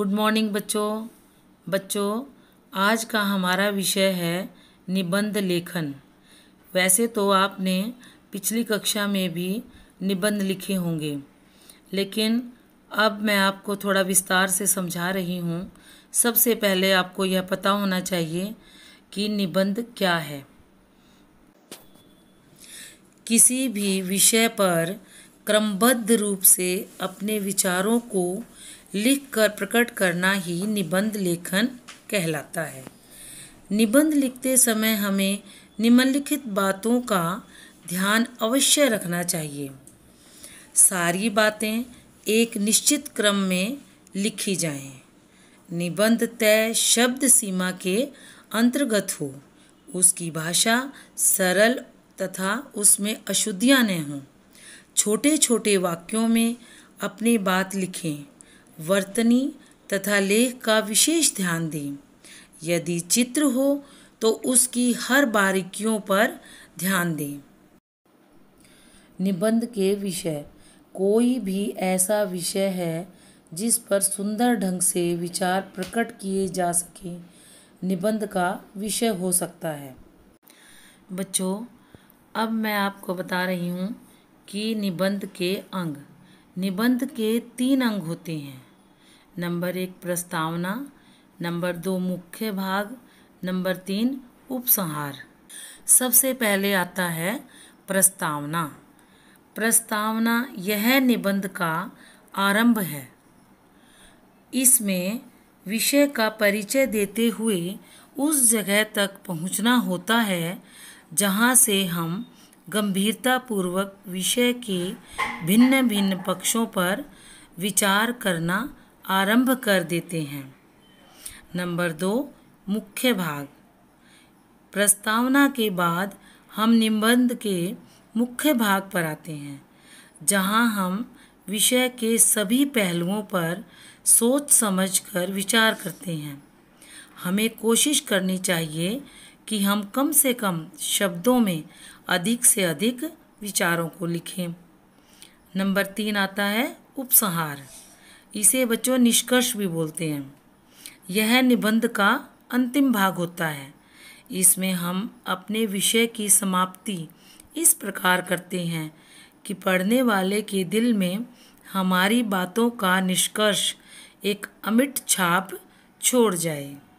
Good morning बच्चों बच्चों आज का हमारा विषय है निबंध लेखन वैसे तो आपने पिछली कक्षा में भी निबंध लिखे होंगे लेकिन अब मैं आपको थोड़ा विस्तार से समझा रही हूँ सबसे पहले आपको यह पता होना चाहिए कि निबंध क्या है किसी भी विषय पर क्रमबद्ध रूप से अपने विचारों को लिख कर प्रकट करना ही निबंध लेखन कहलाता है निबंध लिखते समय हमें निम्नलिखित बातों का ध्यान अवश्य रखना चाहिए सारी बातें एक निश्चित क्रम में लिखी जाएं। निबंध तय शब्द सीमा के अंतर्गत हो उसकी भाषा सरल तथा उसमें अशुद्धियाँ न हों छोटे छोटे वाक्यों में अपनी बात लिखें वर्तनी तथा लेख का विशेष ध्यान दें यदि चित्र हो तो उसकी हर बारीकियों पर ध्यान दें निबंध के विषय कोई भी ऐसा विषय है जिस पर सुंदर ढंग से विचार प्रकट किए जा सके निबंध का विषय हो सकता है बच्चों अब मैं आपको बता रही हूँ कि निबंध के अंग निबंध के तीन अंग होते हैं नंबर एक प्रस्तावना नंबर दो मुख्य भाग नंबर तीन उपसंहार सबसे पहले आता है प्रस्तावना प्रस्तावना यह निबंध का आरंभ है इसमें विषय का परिचय देते हुए उस जगह तक पहुंचना होता है जहां से हम गंभीरतापूर्वक विषय के भिन्न भिन्न पक्षों पर विचार करना आरंभ कर देते हैं नंबर दो मुख्य भाग प्रस्तावना के बाद हम निबंध के मुख्य भाग पर आते हैं जहां हम विषय के सभी पहलुओं पर सोच समझकर विचार करते हैं हमें कोशिश करनी चाहिए कि हम कम से कम शब्दों में अधिक से अधिक विचारों को लिखें नंबर तीन आता है उपसंहार इसे बच्चों निष्कर्ष भी बोलते हैं यह निबंध का अंतिम भाग होता है इसमें हम अपने विषय की समाप्ति इस प्रकार करते हैं कि पढ़ने वाले के दिल में हमारी बातों का निष्कर्ष एक अमिट छाप छोड़ जाए